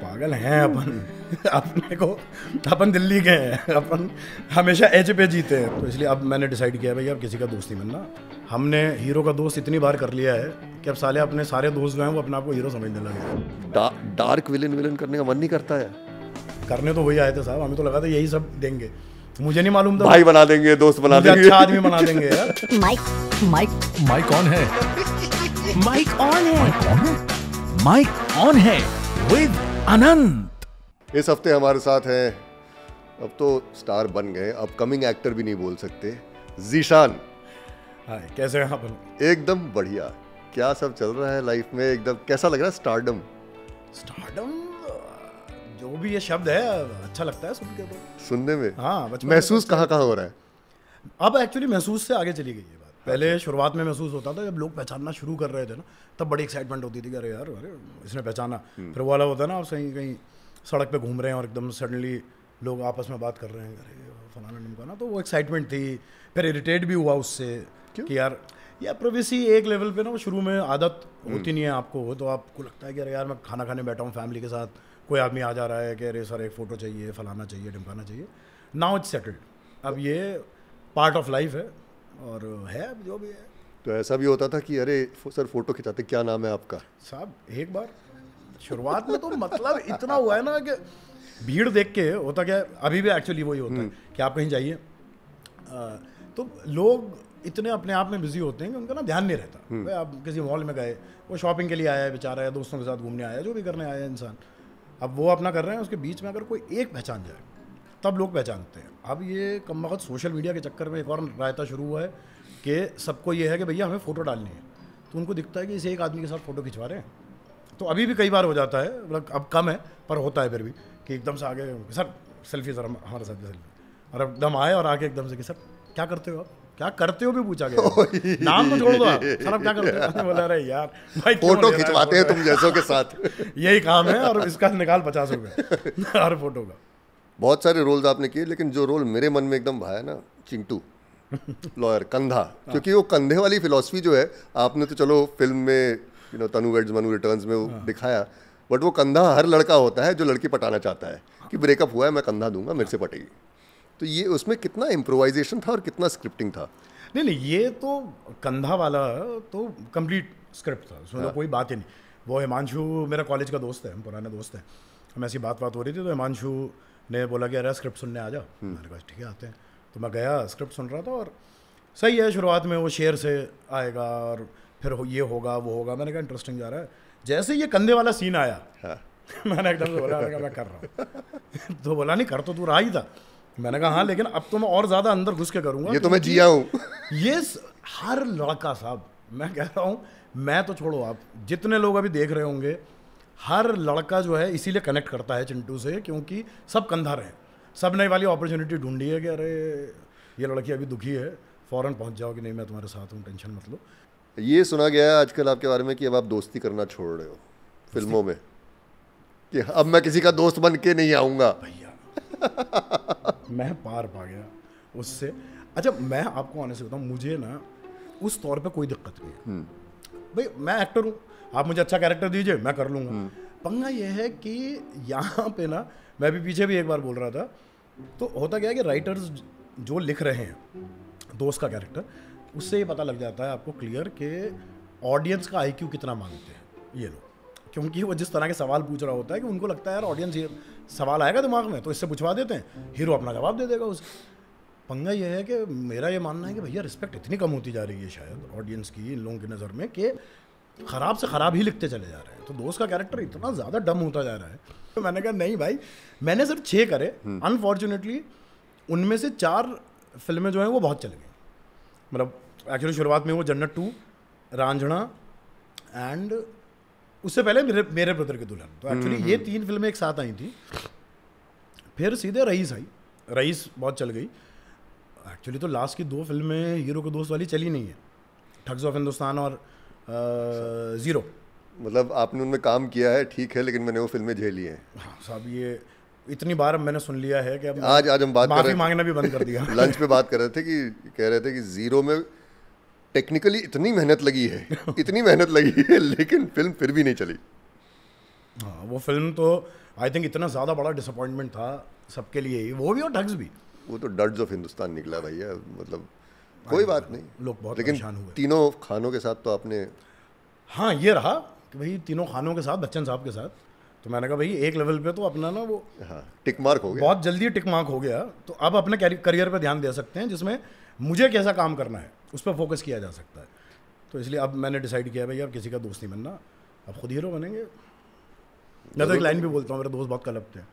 पागल हैं अपन अपने को अपन दिल्ली के हैं अपन हमेशा एच पे जीते हैं तो इसलिए अब मैंने डिसाइड किया भाई अब किसी का दोस्त नहीं बनना हमने हीरो का दोस्त इतनी बार कर लिया है कि अब साले अपने सारे दोस्त जो हैं वो अपने आप को हीरो समझने लगे डा, डार्क विलन विलन करने का मन नहीं करता है करने तो वही आए थे साहब हमें तो लगा था यही सब देंगे मुझे नहीं मालूम था भाई बना देंगे दोस्त बना देंगे अच्छा आदमी बना देंगे माइक माइक माइक ऑन है माइक ऑन है माइक ऑन है विद अनंत इस हफ्ते हमारे साथ हैं अब तो स्टार बन गए अब कमिंग एक्टर भी नहीं बोल सकते जीशान हाय कैसे हैं आप एकदम बढ़िया क्या सब चल रहा है लाइफ में एकदम कैसा लग रहा है स्टारडम स्टारडम जो भी ये शब्द है अच्छा लगता है सुन के तो सुनने में हाँ महसूस कहाँ कहाँ हो रहा है अब एक्चुअली महसूस से आगे चली गई है पहले अच्छा। शुरुआत में महसूस होता था जब लोग पहचानना शुरू कर रहे थे ना तब बड़ी एक्साइटमेंट होती थी कि अरे यार अरे इसने पहचाना हम्म। फिर वो वाला होता है ना आप कहीं कहीं सड़क पे घूम रहे हैं और एकदम सडनली लोग आपस में बात कर रहे हैं अरे फलाना निमकाना तो वो एक्साइटमेंट थी फिर इरीटेट भी हुआ उससे कि यार या प्रोवेसी एक लेवल पे ना वो शुरू में आदत हम्म। होती नहीं है आपको तो आपको लगता है कि अरे यार मैं खाना खाने बैठा हूँ फैमिली के साथ कोई आदमी आ जा रहा है कि अरे सर एक फ़ोटो चाहिए फलाना चाहिए ढिमकाना चाहिए नाउ इट्स सेटल्ड अब ये पार्ट ऑफ लाइफ है और है जो भी है तो ऐसा भी होता था कि अरे सर फोटो खिंचाते क्या नाम है आपका साहब एक बार शुरुआत में तो मतलब इतना हुआ है ना कि भीड़ देख के होता क्या अभी भी एक्चुअली वही होता है हम्म। कि आप कहीं जाइए तो लोग इतने अपने आप में बिजी होते हैं कि उनका ना ध्यान नहीं रहता हम्म। भाई आप किसी मॉल में गए वो शॉपिंग के लिए आया है बेचारा या दोस्तों के साथ घूमने आया है जो भी करने आया है इंसान अब वो अपना कर रहे हैं उसके बीच में अगर कोई एक पहचान जाए तब लोग पहचानते हैं अब ये कम वक्त सोशल मीडिया के चक्कर में एक और रायता शुरू हुआ है कि सबको ये है कि भैया हमें फ़ोटो डालनी है तो उनको दिखता है कि इसे एक आदमी के साथ फ़ोटो खिंचवा रहे हैं तो अभी भी कई बार हो जाता है मतलब अब कम है पर होता है फिर भी कि एकदम से आगे सर सेल्फी सर हमारे साथ सेल्फी और एकदम आए और आगे एकदम से कि सर क्या करते हो आप क्या करते हो भी पूछा गया नाम तो छोड़ दो सर आप क्या करते हो बोला रहे यार भाई फोटो खिंचवाते हैं तुम जैसों के साथ यही काम है और इसका निकाल पचास रुपये हर फोटो का बहुत सारे रोल्स आपने किए लेकिन जो रोल मेरे मन में एकदम भाया ना चिंटू लॉयर कंधा हाँ। क्योंकि वो कंधे वाली फिलोसफी जो है आपने तो चलो फिल्म में you know Tanu weds Manu returns में वो हाँ। दिखाया बट वो कंधा हर लड़का होता है जो लड़की पटाना चाहता है कि ब्रेकअप हुआ है मैं कंधा दूंगा मेरे से पटेगी तो ये उसमें कितना इम्प्रोवाइजेशन था और कितना स्क्रिप्टिंग था नहीं नहीं ये तो कंधा वाला तो कंप्लीट स्क्रिप्ट था उसमें तो हाँ। कोई बात ही नहीं वो हिमांशु मेरा कॉलेज का दोस्त है हम पुराना दोस्त हैं हम ऐसी बात बात हो रही थी तो हिमांशु ने बोला कि अरे स्क्रिप्ट सुनने आ जाओ मैंने कहा ठीक है आते हैं तो मैं गया स्क्रिप्ट सुन रहा था और सही है शुरुआत में वो शेर से आएगा और फिर हो, ये होगा वो होगा मैंने कहा इंटरेस्टिंग जा रहा है जैसे ये कंधे वाला सीन आया हाँ। मैंने एकदम से बोला मैं कर रहा हूँ तो बोला नहीं कर तो तू रहा ही था मैंने कहा हाँ लेकिन अब तो मैं और ज़्यादा अंदर घुस के करूँगा ये तो मैं जिया हूँ ये हर लड़का साहब मैं कह रहा हूँ मैं तो छोड़ो आप जितने लोग अभी देख रहे होंगे हर लड़का जो है इसीलिए कनेक्ट करता है चिंटू से क्योंकि सब कंधा रहे सब नई वाली अपॉर्चुनिटी ढूंढी है कि अरे ये लड़की अभी दुखी है फ़ौरन पहुंच जाओ कि नहीं मैं तुम्हारे साथ हूँ टेंशन मत लो ये सुना गया है आजकल आपके बारे में कि अब आप दोस्ती करना छोड़ रहे हो फिल्मों में कि अब मैं किसी का दोस्त बन के नहीं आऊँगा भैया मैं पार पा गया उससे अच्छा मैं आपको आने से बताऊँ मुझे ना उस तौर पे कोई दिक्कत नहीं है हम्म। भाई मैं एक्टर हूँ आप मुझे अच्छा कैरेक्टर दीजिए मैं कर लूंगा हम्म। पंगा यह है कि यहाँ पे ना मैं भी पीछे भी एक बार बोल रहा था तो होता क्या है कि राइटर्स जो लिख रहे हैं दोस्त का कैरेक्टर उससे ये पता लग जाता है आपको क्लियर कि ऑडियंस का आई कितना मांगते हैं ये लोग क्योंकि वो जिस तरह के सवाल पूछ रहा होता है कि उनको लगता है यार ऑडियंस ये सवाल आएगा दिमाग में तो इससे पूछवा देते हैं हीरो अपना जवाब दे देगा उसको पंगा यह है कि मेरा ये मानना है कि भैया रिस्पेक्ट इतनी कम होती जा रही है शायद ऑडियंस की इन लोगों की नज़र में कि ख़राब से ख़राब ही लिखते चले जा रहे हैं तो दोस्त का कैरेक्टर इतना ज़्यादा डम होता जा रहा है तो मैंने कहा नहीं भाई मैंने सिर्फ छः करे अनफॉर्चुनेटली हम्म। उनमें से चार फिल्में जो हैं वो बहुत चल गई मतलब एक्चुअली शुरुआत में वो जन्नत टू रांझणा एंड उससे पहले मेरे मेरे ब्रदर के दुल्हन तो एक्चुअली हम्म, ये हम्म। तीन फिल्में एक साथ आई थी फिर सीधे रईस आई रईस बहुत चल गई एक्चुअली तो लास्ट की दो फिल्में हीरो के दोस्त वाली चली नहीं है ठग्स ऑफ हिंदुस्तान और ज़ीरो मतलब आपने उनमें काम किया है ठीक है लेकिन मैंने वो फिल्में झेली हैं हाँ साहब ये इतनी बार मैंने सुन लिया है कि अब आज आज हम बात माफी मांगना भी बंद कर दिया लंच पे बात कर रहे थे कि कह रहे थे कि ज़ीरो में टेक्निकली इतनी मेहनत लगी है इतनी मेहनत लगी है लेकिन फिल्म फिर भी नहीं चली हाँ वो फिल्म तो आई थिंक इतना ज़्यादा बड़ा डिसअपॉइंटमेंट था सबके लिए ही वो भी और ठग्स भी वो तो डर्ड्स ऑफ हिंदुस्तान निकला भैया मतलब कोई बात नहीं लोग बहुत लेकिन हुए तीनों खानों के साथ तो आपने हाँ ये रहा कि भाई तीनों खानों के साथ बच्चन साहब के साथ तो मैंने कहा भाई एक लेवल पे तो अपना ना वो हाँ टिक मार्क हो गया बहुत जल्दी टिक मार्क हो गया तो अब अपने करियर पर ध्यान दे सकते हैं जिसमें मुझे कैसा काम करना है उस पर फोकस किया जा सकता है तो इसलिए अब मैंने डिसाइड किया भाई अब किसी का दोस्त नहीं बनना अब खुद हीरो बनेंगे मैं तो एक लाइन भी बोलता हूँ मेरे दोस्त बहुत कलपते हैं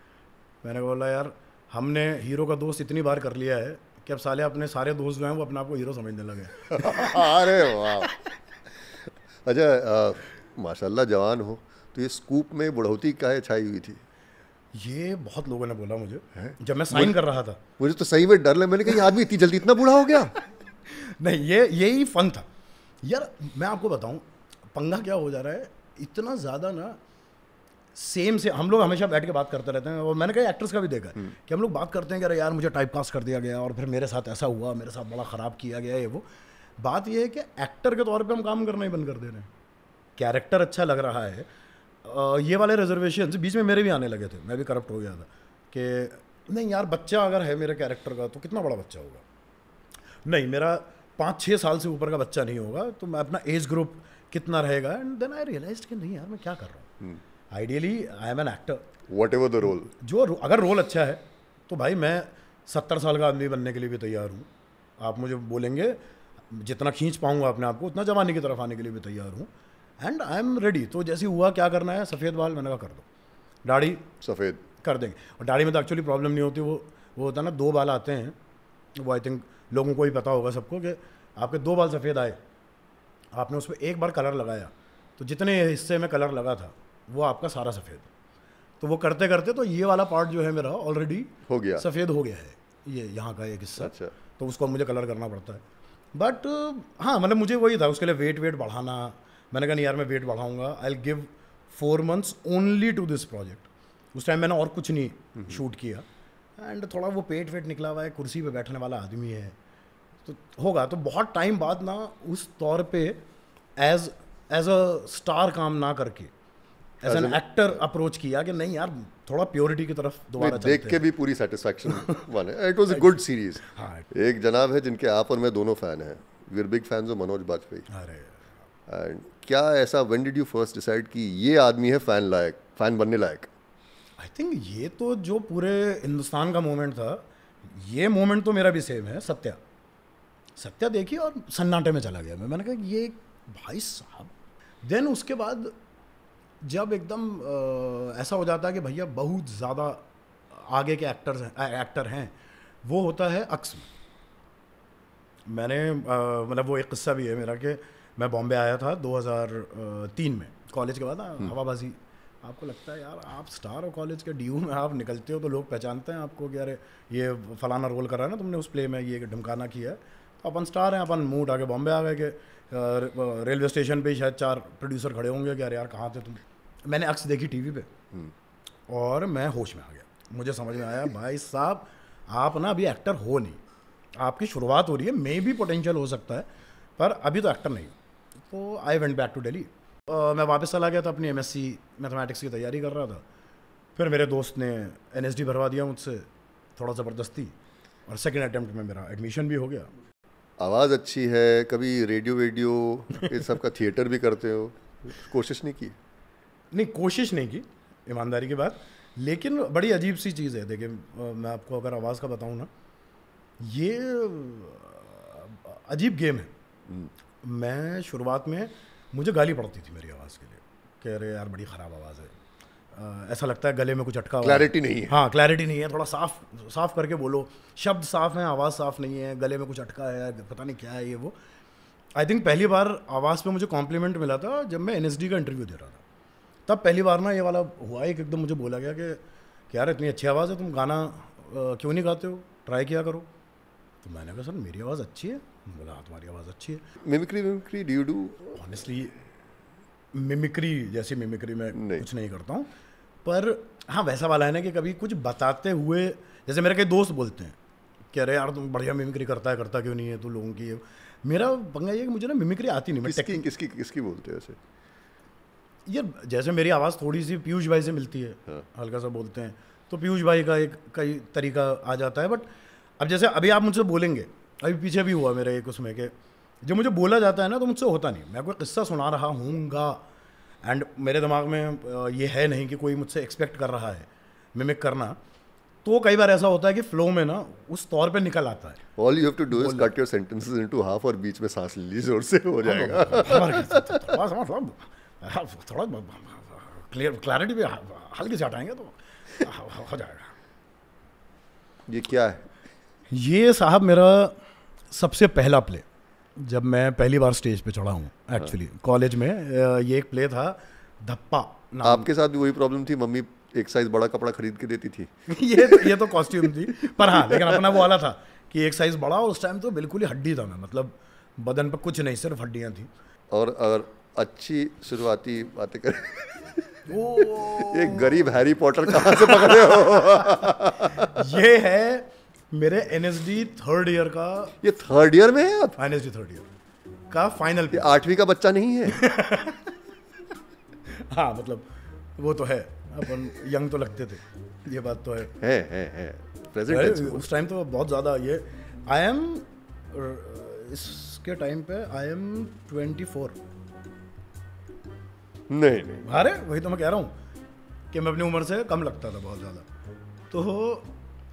मैंने बोला यार हमने हीरो का दोस्त इतनी बार कर लिया है कि अब साले अपने सारे दोस्त जो हैं वो अपने आप को हीरो समझने लगे अरे वाह अच्छा माशाल्लाह जवान हो तो ये स्कूप में बुढ़ौती काहे छाई हुई थी ये बहुत लोगों ने बोला मुझे है? जब मैं साइन कर रहा था मुझे तो सही में डर लगा मैंने कहा आदमी इतनी जल्दी इतना बूढ़ा हो गया नहीं ये यही फन था यार मैं आपको बताऊं पंगा क्या हो जा रहा है इतना ज़्यादा ना सेम से हम लोग हमेशा बैठ के बात करते रहते हैं और मैंने कहा एक्टर्स का भी देखा है हम्म। कि हम लोग बात करते हैं कि अरे यार मुझे टाइप पास कर दिया गया और फिर मेरे साथ ऐसा हुआ मेरे साथ बड़ा ख़राब किया गया ये वो बात यह है कि एक्टर के तौर पर हम काम करना ही बंद कर दे रहे हैं कैरेक्टर अच्छा लग रहा है ये वाले रिजर्वेशन बीच में मेरे भी आने लगे थे मैं भी करप्ट हो गया था कि नहीं यार बच्चा अगर है मेरे कैरेक्टर का तो कितना बड़ा बच्चा होगा नहीं मेरा पाँच छः साल से ऊपर का बच्चा नहीं होगा तो मैं अपना एज ग्रुप कितना रहेगा एंड देन आई रियलाइज कि नहीं यार मैं क्या कर रहा हूँ हम्म। Ideally I am an actor whatever the role जो अगर रोल अच्छा है तो भाई मैं सत्तर साल का आदमी बनने के लिए भी तैयार हूँ आप मुझे बोलेंगे जितना खींच पाऊँगा अपने आप को उतना जमाने की तरफ आने के लिए भी तैयार हूँ एंड आई एम रेडी तो जैसे हुआ क्या करना है सफ़ेद बाल मैंने कहा कर दो दाढ़ी सफ़ेद कर देंगे और दाढ़ी में तो एक्चुअली प्रॉब्लम नहीं होती वो वो होता है ना दो बाल आते हैं वो आई थिंक लोगों को ही पता होगा सबको कि आपके दो बाल सफ़ेद आए आपने उस पर एक बार कलर लगाया तो जितने हिस्से में कलर लगा था वो आपका सारा सफ़ेद तो वो करते करते तो ये वाला पार्ट जो है मेरा ऑलरेडी हो गया सफ़ेद हो गया है ये यहाँ का एक हिस्सा अच्छा तो उसको मुझे कलर करना पड़ता है बट हाँ मतलब मुझे वही था उसके लिए वेट वेट बढ़ाना मैंने कहा नहीं यार मैं वेट बढ़ाऊंगा I'll give four months only to this project उस टाइम मैंने और कुछ नहीं शूट हम्म। किया एंड थोड़ा वो पेट वेट निकला हुआ है कुर्सी पे बैठने वाला आदमी है तो होगा तो बहुत टाइम बाद ना उस तौर पे एज एज अ स्टार काम ना करके एज एन एक्टर अप्रोच किया कि नहीं यार थोड़ा प्योरिटी की तरफ दोबारा देख के भी पूरी सेटिस्फेक्शन वाले it was a good series एक जनाब है जिनके आप और मैं दोनों फैन हैं we are big fans of Manoj Bajpayee अरे एंड क्या ऐसा when did you first decide कि ये आदमी है फैन लायक फैन बनने लायक आई थिंक ये तो जो पूरे हिंदुस्तान का मोमेंट था ये मोमेंट तो मेरा भी सेम है सत्या सत्या देखी और सन्नाटे में चला गया मैं मैंने कहा ये भाई साहब देन उसके बाद जब एकदम ऐसा हो जाता है कि भैया बहुत ज़्यादा आगे के एक्टर्स हैं एक्टर हैं वो होता है अक्स मैंने मतलब वो एक किस्सा भी है मेरा कि मैं बॉम्बे आया था 2003 में कॉलेज के बाद हम्म। हवाबाजी आपको लगता है यार आप स्टार हो कॉलेज के डी में आप निकलते हो तो लोग पहचानते हैं आपको कि अरे ये फलाना रोल करा है ना तुमने उस प्ले में ये ढमकाना किया है तो अपन स्टार हैं अपन मूड आगे बॉम्बे आ गए कि रेलवे स्टेशन पे शायद चार प्रोड्यूसर खड़े होंगे कि अरे यार कहाँ थे तुम मैंने अक्स देखी टीवी पे और मैं होश में आ गया मुझे समझ में आया भाई साहब आप ना अभी एक्टर हो नहीं आपकी शुरुआत हो रही है मे भी पोटेंशियल हो सकता है पर अभी तो एक्टर नहीं तो I went back to Delhi मैं वापस चला गया था अपनी एम मैथमेटिक्स की तैयारी कर रहा था फिर मेरे दोस्त ने एन भरवा दिया मुझसे थोड़ा ज़बरदस्ती और सेकेंड अटैम्प्ट में मेरा एडमिशन भी हो गया आवाज़ अच्छी है कभी रेडियो वेडियो ये सब का थिएटर भी करते हो कोशिश नहीं की नहीं कोशिश नहीं की ईमानदारी की बात लेकिन बड़ी अजीब सी चीज़ है देखिए मैं आपको अगर आवाज़ का बताऊँ ना ये अजीब गेम है मैं शुरुआत में मुझे गाली पड़ती थी मेरी आवाज़ के लिए कह रहे यार बड़ी ख़राब आवाज़ है ऐसा लगता है गले में कुछ अटका क्लैरिटी नहीं है हाँ क्लैरिटी नहीं है थोड़ा साफ साफ करके बोलो शब्द साफ हैं आवाज़ साफ नहीं है गले में कुछ अटका है पता नहीं क्या है ये वो आई थिंक पहली बार आवाज़ पे मुझे कॉम्प्लीमेंट मिला था जब मैं एन का इंटरव्यू दे रहा था तब पहली बार ना ये वाला हुआ एक एकदम मुझे बोला गया कि, यार इतनी अच्छी आवाज़ है तुम गाना क्यों नहीं गाते हो ट्राई किया करो तो मैंने कहा सर मेरी आवाज़ अच्छी है बोला हाँ, तुम्हारी आवाज़ अच्छी है mimicry mimicry do do honestly mimicry जैसी मिमिक्री मैं नहीं। कुछ नहीं करता हूँ पर हाँ वैसा वाला है ना कि कभी कुछ बताते हुए जैसे मेरे कई दोस्त बोलते हैं कि अरे यार तुम बढ़िया मिमिक्री करता है करता क्यों नहीं है तू लोगों की मेरा पंगा ये कि मुझे ना मिमिक्री आती नहीं मैं किसकी किसकी किसकी बोलते हैं ऐसे ये जैसे मेरी आवाज़ थोड़ी सी पीयूष भाई से मिलती है हाँ। हल्का सा बोलते हैं तो पीयूष भाई का एक कई तरीका आ जाता है बट अब जैसे अभी आप मुझसे बोलेंगे अभी पीछे भी हुआ मेरा एक उसमें के जो मुझे बोला जाता है ना तो मुझसे होता नहीं मैं कोई किस्सा सुना रहा हूँगा एंड मेरे दिमाग में ये है नहीं कि कोई मुझसे एक्सपेक्ट कर रहा है मिमिक करना तो कई बार ऐसा होता है कि फ्लो में ना उस तौर पे निकल आता है all you have to do is cut your sentences into half और बीच में सांस ले ली जोर से हो जाएगा हाँ, थोड़ा क्लियर क्लैरिटी भी हाँ, हल्की से हटाएंगे तो हो जाएगा ये क्या है ये साहब मेरा सबसे पहला प्ले जब मैं पहली बार स्टेज पे चढ़ा हूँ एक्चुअली हाँ। कॉलेज में ये एक प्ले था धप्पा आपके साथ भी वही प्रॉब्लम थी मम्मी एक साइज बड़ा कपड़ा खरीद के देती थी ये ये तो कॉस्ट्यूम तो थी पर हाँ लेकिन अपना वो वाला था कि एक साइज बड़ा और उस टाइम तो बिल्कुल ही हड्डी था मैं मतलब बदन पर कुछ नहीं सिर्फ हड्डियाँ थी और अगर अच्छी शुरुआती बातें करें एक गरीब हैरी पॉटर कहाँ से पकड़े हो ये है मेरे एन थर्ड ईयर का ये थर्ड ईयर में है आप एन थर्ड ईयर का फाइनल ये आठवीं का बच्चा नहीं है हाँ मतलब वो तो है अपन यंग तो लगते थे ये बात तो है है है है प्रेजेंट उस टाइम तो बहुत ज़्यादा ये आई एम इसके टाइम पे आई एम ट्वेंटी फोर नहीं नहीं अरे वही तो मैं कह रहा हूँ कि मैं अपनी उम्र से कम लगता था बहुत ज़्यादा तो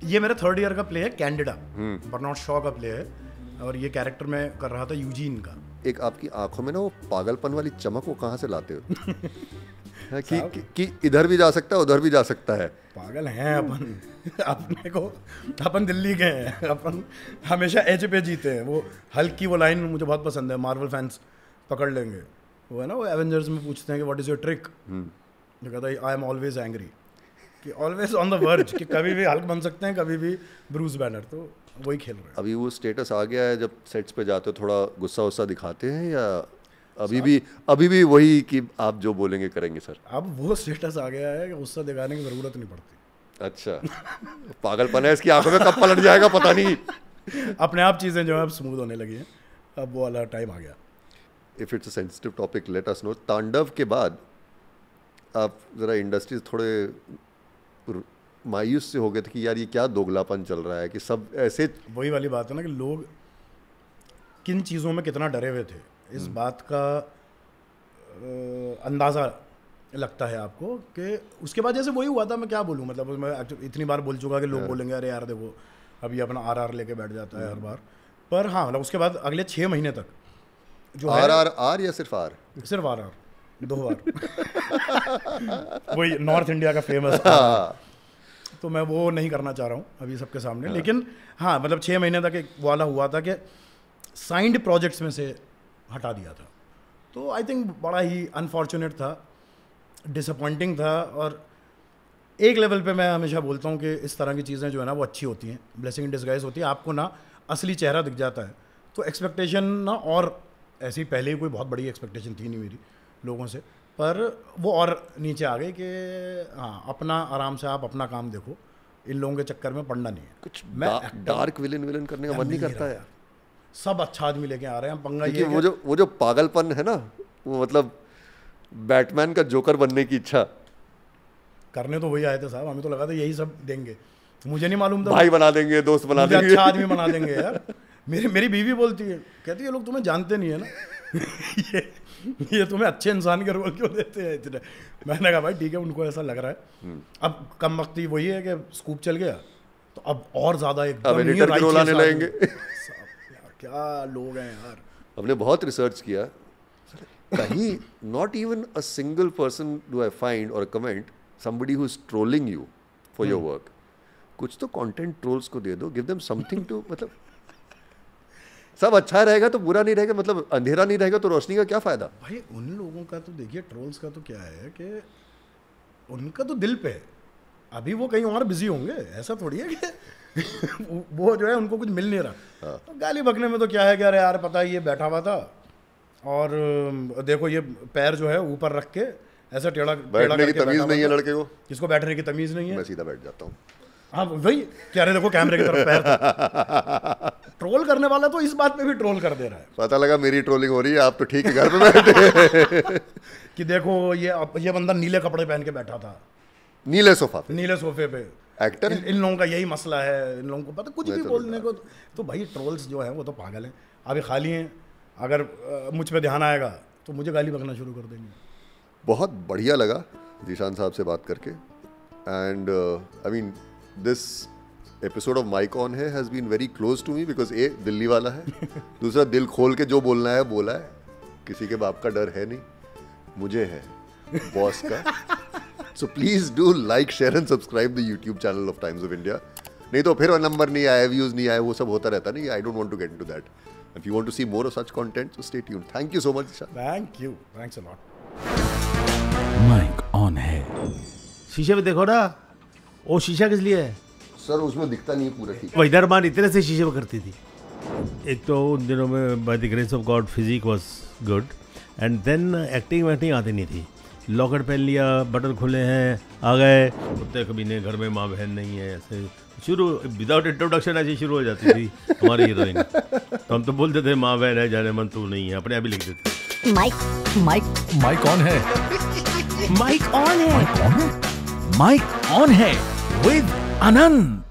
ये मेरा थर्ड ईयर का प्ले है कैंडिडा बर्नॉट शॉ का प्ले है और ये कैरेक्टर मैं कर रहा था यूजीन का एक आपकी आंखों में ना वो पागलपन वाली चमक वो कहाँ से लाते हो कि, कि, कि इधर भी जा सकता है उधर भी जा सकता है पागल हैं अपन अपने को अपन दिल्ली के हैं अपन हमेशा एच पे जीते हैं वो हल्की वो लाइन मुझे बहुत पसंद है मार्वल फैंस पकड़ लेंगे वो है ना वो एवेंजर्स में पूछते हैं कि व्हाट इज़ योर ट्रिक जो कहता है आई एम ऑलवेज एंग्री कि ऑलवेज ऑन द वर्ज कि कभी भी हल्क बन सकते हैं कभी भी ब्रूस बैनर तो वही खेल रहे हैं अभी वो स्टेटस आ गया है जब सेट्स पे जाते हो थोड़ा गुस्सा वुस्सा दिखाते हैं या अभी भी अभी भी वही कि आप जो बोलेंगे करेंगे सर अब वो स्टेटस आ गया है कि गुस्सा दिखाने की ज़रूरत नहीं पड़ती अच्छा पागलपन है इसकी आंखों में कब पलट जाएगा पता नहीं अपने आप चीज़ें जो है अब स्मूथ होने लगी हैं अब वो वाला टाइम आ गया if it's a sensitive topic let us know Tandav के बाद आप ज़रा इंडस्ट्रीज थोड़े मायूस से हो गए थे कि यार ये क्या दोगलापन चल रहा है कि सब ऐसे वही वाली बात है ना कि लोग किन चीज़ों में कितना डरे हुए थे इस हम्म। बात का अंदाज़ा लगता है आपको कि उसके बाद जैसे वही हुआ था मैं क्या बोलूँ मतलब मैं इतनी बार बोल चुका कि लोग हाँ। बोलेंगे अरे यार देखो अभी अपना आर आर लेके बैठ जाता है हाँ। हर बार पर हाँ मतलब उसके बाद अगले छः महीने तक जो आर आर आर या सिर्फ आर सिर्फ आर आर दो बार वही नॉर्थ इंडिया का फेमस हाँ। तो मैं वो नहीं करना चाह रहा हूँ अभी सबके सामने हाँ। लेकिन हाँ मतलब छः महीने तक एक वाला हुआ था कि साइंड प्रोजेक्ट्स में से हटा दिया था तो आई थिंक बड़ा ही अनफॉर्चुनेट था डिसअपॉइंटिंग था और एक लेवल पे मैं हमेशा बोलता हूँ कि इस तरह की चीज़ें जो है ना वो अच्छी होती हैं ब्लेसिंग इन डिस्गाइज होती है आपको ना असली चेहरा दिख जाता है तो एक्सपेक्टेशन ना और ऐसी पहले ही कोई बहुत बड़ी एक्सपेक्टेशन थी नहीं मेरी लोगों से पर वो और नीचे आ गई कि हाँ अपना आराम से आप अपना काम देखो इन लोगों के चक्कर में पढ़ना नहीं है कुछ मैं डार्क विलेन विलेन करने का मन नहीं करता यार सब अच्छा आदमी लेके आ रहे हैं पंगा ये वो जो वो जो पागलपन है ना वो मतलब बैटमैन का जोकर बनने की इच्छा करने तो वही आए थे साहब हमें तो लगा था यही सब देंगे मुझे नहीं मालूम था भाई बना देंगे दोस्त बना देंगे अच्छा आदमी बना देंगे यार मेरी मेरी बीवी बोलती है कहती है लोग तुम्हें जानते नहीं है ना ये ये तुम्हें अच्छे इंसान के रोल क्यों देते हैं इतने मैंने कहा भाई ठीक है उनको ऐसा लग रहा है हम्म। अब कम वक्त ही वही है कि स्कूप चल गया तो अब और ज़्यादा एक रोल आने लगेंगे क्या लोग हैं यार हमने बहुत रिसर्च किया कहीं not even a single person do I find और comment somebody who is trolling you for your work कुछ तो कंटेंट ट्रोल्स को दे दो गिव देम समथिंग टू मतलब सब अच्छा रहेगा तो बुरा नहीं रहेगा मतलब अंधेरा नहीं रहेगा तो रोशनी का क्या फ़ायदा भाई उन लोगों का तो देखिए ट्रोल्स का तो क्या है कि उनका तो दिल पे है अभी वो कहीं और बिजी होंगे ऐसा थोड़ी है कि वो जो है उनको कुछ मिल नहीं रहा हाँ। तो गाली बकने में तो क्या है कि अरे यार पता है ये बैठा हुआ था और देखो ये पैर जो है ऊपर रख के ऐसा टेढ़ा बैठने की तमीज नहीं है लड़के को किसको बैठने की तमीज नहीं है मैं सीधा बैठ जाता हूँ हाँ वही कह रहे देखो कैमरे की तरफ पैर ट्रोल करने वाला तो इस बात पे भी ट्रोल कर दे रहा है पता लगा मेरी ट्रोलिंग हो रही है आप तो ठीक है घर में बैठे कि देखो ये ये बंदा नीले कपड़े पहन के बैठा था नीले सोफा पे नीले सोफे पे एक्टर इन, इन लोगों का यही मसला है इन लोगों को पता कुछ भी तो बोलने को तो भाई ट्रोल्स जो है वो तो पागल हैं अभी खाली हैं अगर मुझ पर ध्यान आएगा तो मुझे गाली बकना शुरू कर देंगे बहुत बढ़िया लगा जीशान साहब से बात करके and I mean this episode of mic on है has been very close to me because a Delhi वाला है दूसरा दिल खोल के जो बोलना है बोला है किसी के बाप का डर है नहीं मुझे है बॉस का so please do like share and subscribe the YouTube channel of Times of India नहीं तो फिर वो नंबर नहीं आया व्यूज़ नहीं आया वो सब होता रहता नहीं I don't want to get to that if you want to see more of such content stay tuned thank you so much thank you thanks a lot mic on है शीशे में देखो ना वो शीशा किस लिए है सर उसमें दिखता नहीं पूरा ठीक वही मान इतने से शीशे पर करती थी एक तो उन दिनों में by the grace of God physique was good and then acting वैक्टिंग आती नहीं थी लॉकेट पहन लिया बटन खुले हैं आ गए कुत्ते कभी नहीं घर में माँ बहन नहीं है ऐसे शुरू विदाउट इंट्रोडक्शन ऐसी शुरू हो जाती थी हमारी तो हीरोइन तो हम तो बोलते थे माँ बहन है जाने मन तू नहीं है अपने आप ही लिख देते माइक माइक माइक ऑन है माइक ऑन है माइक ऑन है with Anand.